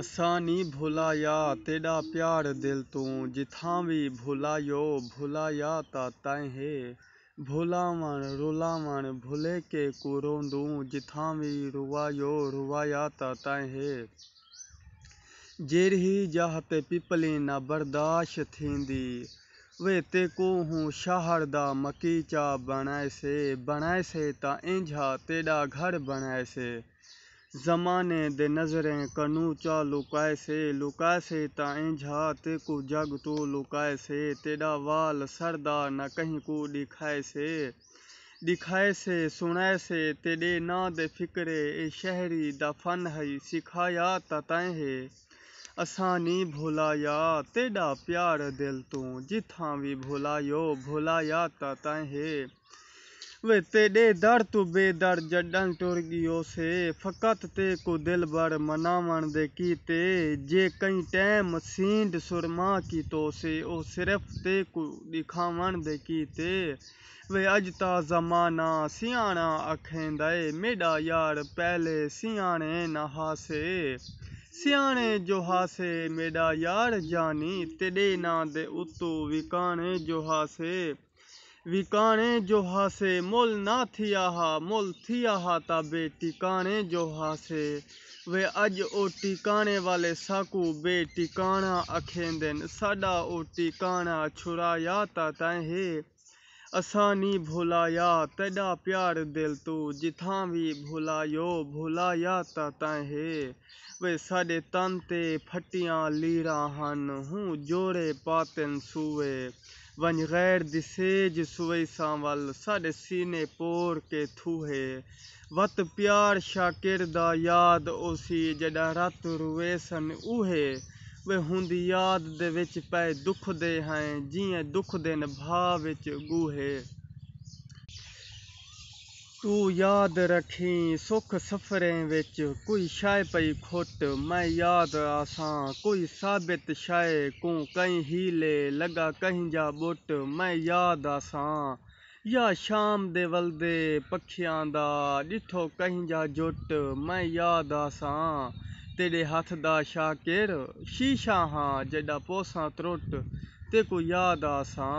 असां नी भुलाया तेॾा प्यार दिल तूं जिथां बि भुलायो भुलाया त तंहिं भुलावण रुलावण भुले के को रोंदूं जिथां बि रुवायो रुवाया त तंहिं जहिड़ी जह ते पिपली ना बर्दाश्त थींदी वे ते को हूं शहर दा मकीचा बणाइसे बणाइसे त इंझा तेॾा घर बणाइसे ज़मानेद नज़रें कनू चा लुकाए से लुकाए से ताएं झात को जग तो लुकाए से तेरा वाल सरदा न कहीं को दिखाए से दिखाए से सुनाए से तेरे नाद फिक्रे ए शहरी द फन है सिखाया तताएं है असानी भुलाया तेरा प्यार दिल तू जिथा भी भुलायो भुलाया तताएं है ਵੇ ਤੇਡੇ ਦਰ ਤੂੰ ਬੇਦਰ ਜੱਡਾਂ ਟੁਰ ਗਿਓ ਸੇ ਫਕਤ ਤੇ ਕੋ ਦਿਲਬਰ ਮਨਾਵਣ ਦੇ ਕੀਤੇ ਜੇ ਕਈ ਟਾਈਮ ਸੀਂਡ ਸੁਰਮਾ ਕੀ ਤੋਸੇ ਉਹ ਸਿਰਫ ਤੇ ਕੋ ਦਿਖਾਵਣ ਦੇ ਕੀਤੇ ਵੇ ਅਜ ਤਾ ਜ਼ਮਾਨਾ ਸਿਆਣਾ ਏ ਮੇਡਾ ਯਾਰ ਪਹਿਲੇ ਸਿਆਣੇ ਨਾ ਹਾਸੇ ਸਿਆਣੇ ਜੋ ਹਾਸੇ ਮੇਡਾ ਯਾਰ ਜਾਨੀ ਤੇਡੇ ਨਾਂ ਦੇ ਉਤੋਂ ਵਿਕਾਣੇ ਜੋ ਹਾਸੇ विकाणे जो हासे मोल ना थिया हा मोल थिया हा ताबे टिकाणे जो हासे वे अज ओ टिकाणे वाले साकू बे टिकाणा अखेंदन साडा ओ टिकाना छुराया ता तैं हे असां नी भुलाया तेॾा प्यार दिल तू जिथां भी भुलायो भुलाया ता तैं हे वे साडे तन ते फटियां लीरां हन हूं जोड़े पातन सूए Wann die Suveysam ਵੱਲ ਸਾਡੇ ਸੀਨੇ ਪੋਰ ਕੇ ਥੂਹੇ ਵਤ ਪਿਆਰ ਸ਼ਾਕਿਰ ਦਾ ਯਾਦ ਉਸੀ ਜਿਹੜਾ ਰਤ ਰੁਵੇ ਸਨ ਉਹੇ ਵੇ ਹੁੰਦੀ ਯਾਦ ਦੇ ਵਿੱਚ ਪਏ ਦੁੱਖ ਦੇ ਹੈ ਜੀਏ ਦੁੱਖ ਦੇ ਨਿਭਾ ਵਿੱਚ ਗੂਹੇ ਤੂੰ ਯਾਦ ਰੱਖੀ ਸੁਖ ਸਫਰੇ ਵਿੱਚ ਕੋਈ ਸ਼ਾਇ ਪਈ ਖੁੱਟ ਮੈਂ ਯਾਦ ਆਸਾਂ ਕੋਈ ਸਾਬਿਤ ਸ਼ਾਇ ਕੋ ਕਹੀਂ ਹੀਲੇ ਲਗਾ ਕਹੀਂ ਜਾ ਬੁੱਟ ਮੈਂ ਯਾਦ ਆਸਾਂ ਯਾ ਸ਼ਾਮ ਦੇ ਵਲਦੇ ਪੱਖਿਆਂ ਦਾ ਡਿਠੋ ਕਹੀਂ ਜਾ ਜੁੱਟ ਮੈਂ ਯਾਦ ਆਸਾਂ ਤੇਰੇ ਹੱਥ ਦਾ ਸ਼ਾਕਿਰ ਸ਼ੀਸ਼ਾ ਹਾਂ ਜਿਹੜਾ ਪੋਸਾਂ ਤਰੁੱਟ ਤੇ ਕੋ ਯਾਦ ਆਸਾਂ